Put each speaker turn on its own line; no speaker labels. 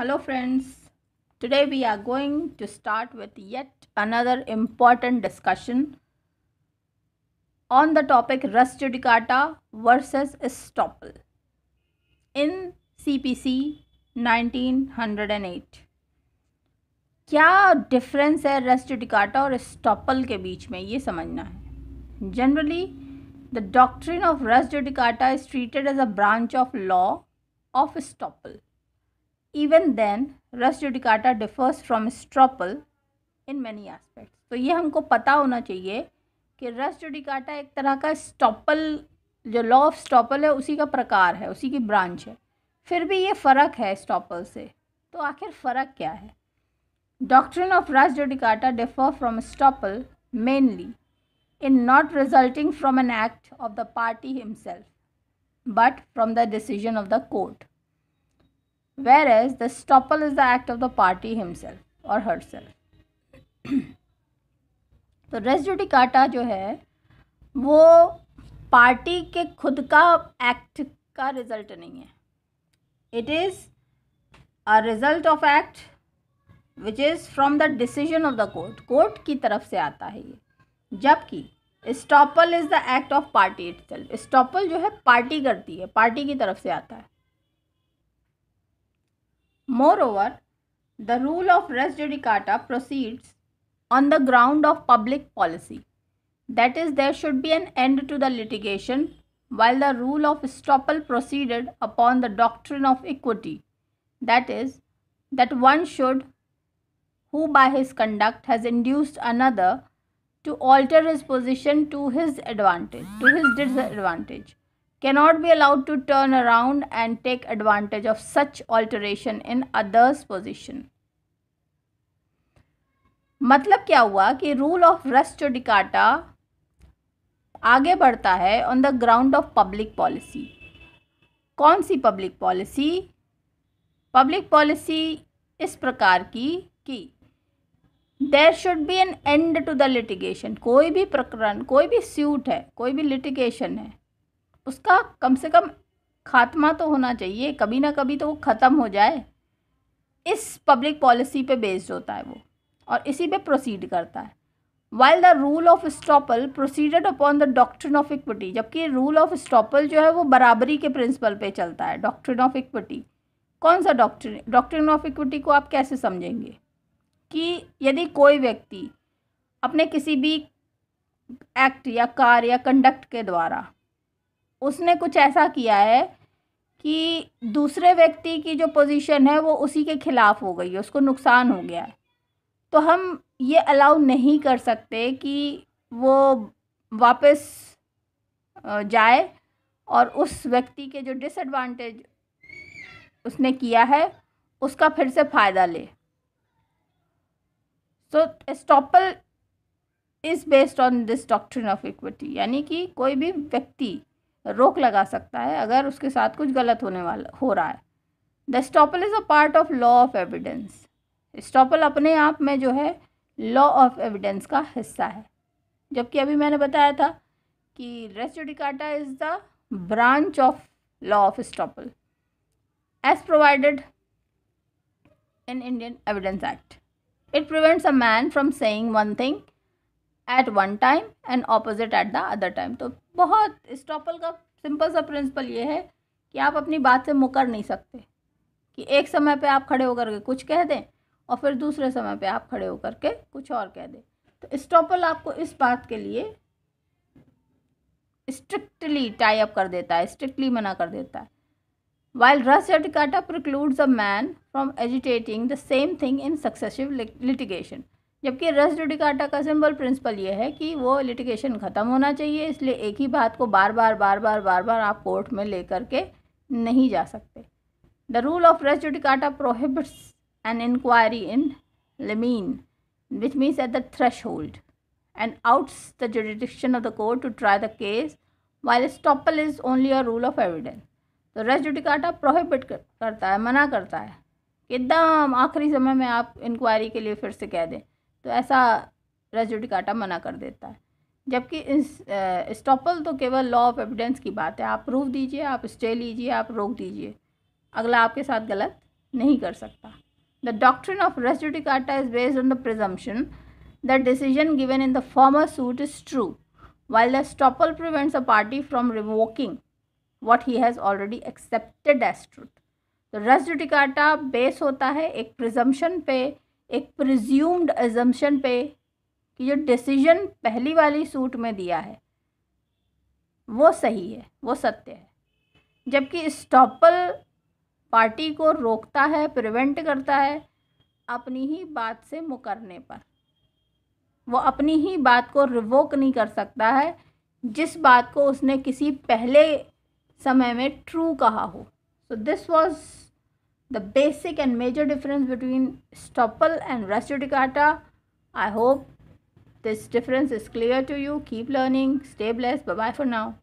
hello friends today we are going to start with yet another important discussion on the topic res judicata versus estoppel in cpc 1908 क्या difference है rest जudicata और estoppel के बीच में ये समझना है generally the doctrine of res judicata is treated as a branch of law of estoppel even then res judicata differs from estoppel in many aspect तो ये हमको पता होना चाहिए कि रस जुडिकाटा एक तरह का स्टॉपल जो लॉ ऑफ स्टॉपल है उसी का प्रकार है उसी की ब्रांच है फिर भी ये फ़र्क है स्टॉपल से तो आखिर फ़र्क क्या है doctrine of res judicata differ from estoppel mainly in not resulting from an act of the party himself but from the decision of the court where as the estoppel is the act of the party himself और her self तो race काटा जो है वो party के खुद का act का रिजल्ट नहीं है it is a result of act which is from the decision of the court court की तरफ से आता है ये जबकि estoppel is the act of party it estoppel जो है पार्टी करती है पार्टी की तरफ से आता है Moreover, the rule of res judicata proceeds on the ground of public policy. That is, there should be an end to the litigation, while the rule of estoppel proceeded upon the doctrine of equity. That is, that one should, who by his conduct has induced another to alter his position to his advantage, to his disadvantage. cannot be allowed to turn around and take advantage of such alteration in others position मतलब क्या हुआ कि rule of resto डिकाटा आगे बढ़ता है on the ground of public policy कौन सी public policy public policy इस प्रकार की कि there should be an end to the litigation कोई भी प्रकरण कोई भी स्यूट है कोई भी लिटिगेशन है उसका कम से कम खात्मा तो होना चाहिए कभी ना कभी तो वो ख़त्म हो जाए इस पब्लिक पॉलिसी पे बेस्ड होता है वो और इसी पे प्रोसीड करता है while the rule of estoppel proceeded upon the doctrine of equity जबकि रूल ऑफ स्टॉपल जो है वो बराबरी के प्रिंसिपल पे चलता है डॉक्ट्रिन ऑफ इक्विटी कौन सा डॉक्ट्रिन डॉक्ट्रिन ऑफ इक्विटी को आप कैसे समझेंगे कि यदि कोई व्यक्ति अपने किसी भी एक्ट या कार या कंडक्ट के द्वारा उसने कुछ ऐसा किया है कि दूसरे व्यक्ति की जो पोजीशन है वो उसी के ख़िलाफ़ हो गई है उसको नुकसान हो गया है तो हम ये अलाउ नहीं कर सकते कि वो वापस जाए और उस व्यक्ति के जो डिसएडवांटेज उसने किया है उसका फिर से फ़ायदा ले so estoppel is based on this doctrine of equity यानी कि कोई भी व्यक्ति रोक लगा सकता है अगर उसके साथ कुछ गलत होने वाला हो रहा है the estoppel is a part of law of evidence estoppel अपने आप में जो है लॉ ऑफ एविडेंस का हिस्सा है जबकि अभी मैंने बताया था कि res judicata is the branch of law of estoppel as provided in Indian evidence act it prevents a man from saying one thing at one time and opposite at the other time तो बहुत estoppel का simple सा principal ये है कि आप अपनी बात से मुकर नहीं सकते कि एक समय पे आप खड़े होकर के कुछ कह दें और फिर दूसरे समय पे आप खड़े होकर के कुछ और कह दें तो स्टॉपल आपको इस बात के लिए स्ट्रिक्टली टाई अप कर देता है स्ट्रिक्टली मना कर देता है while res judicata precludes a man from agitating the same thing in successive litigation जबकि रस जुडिकाटा का सिंपल प्रिंसिपल ये है कि वो लिटिगेशन ख़त्म होना चाहिए इसलिए एक ही बात को बार बार बार बार बार बार आप कोर्ट में लेकर के नहीं जा सकते the rule of res judicata prohibits an inquiry in limine which means at the threshold and ousts the jurisdiction of the court to try the case while estoppel is only a rule of evidence तो res judicata prohibit करता है मना करता है एकदम आखिरी समय में आप इंक्वायरी के लिए फिर से कह दें तो ऐसा रेजोडिक मना कर देता है जबकि स्टॉपल तो केवल लॉ ऑफ एविडेंस की बात है आप प्रूफ दीजिए आप स्टे लीजिए आप रोक दीजिए अगला आपके साथ गलत नहीं कर सकता the doctrine of res judicata is based on the presumption the decision given in the former suit is true while the estoppel prevents a party from revoking what he has already accepted as truth तो res judicata base होता है एक presumption पे एक presumed assumption पे कि जो decision पहली वाली सूट में दिया है वो सही है वो सत्य है जबकि स्टॉपल पार्टी को रोकता है प्रिवेंट करता है अपनी ही बात से मुकरने पर वो अपनी ही बात को रिवोक नहीं कर सकता है जिस बात को उसने किसी पहले समय में ट्रू कहा हो so this was the basic and major difference between stopple and rusticata. I hope this difference is clear to you. Keep learning. Stay blessed. Bye-bye for now.